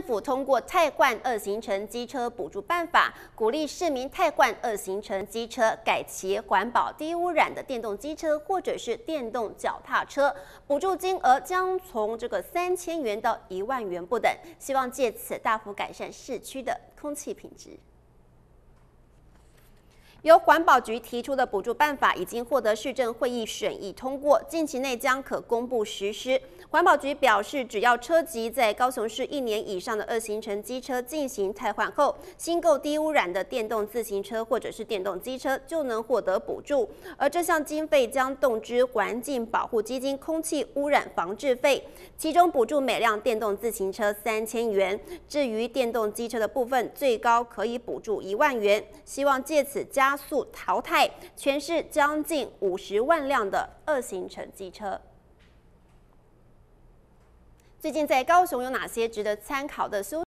政府通过“太冠二行程机车补助办法”，鼓励市民“太冠二行程机车”改骑环保低污染的电动机车或者是电动脚踏车，补助金额将从这个三千元到一万元不等，希望借此大幅改善市区的空气品质。由环保局提出的补助办法已经获得市政会议审议通过，近期内将可公布实施。环保局表示，只要车籍在高雄市一年以上的二行程机车进行汰换后，新购低污染的电动自行车或者是电动机车就能获得补助，而这项经费将动支环境保护基金空气污染防治费，其中补助每辆电动自行车三千元，至于电动机车的部分，最高可以补助一万元，希望借此加。加速淘汰全市将近五十万辆的二型城机车。最近在高雄有哪些值得参考的修？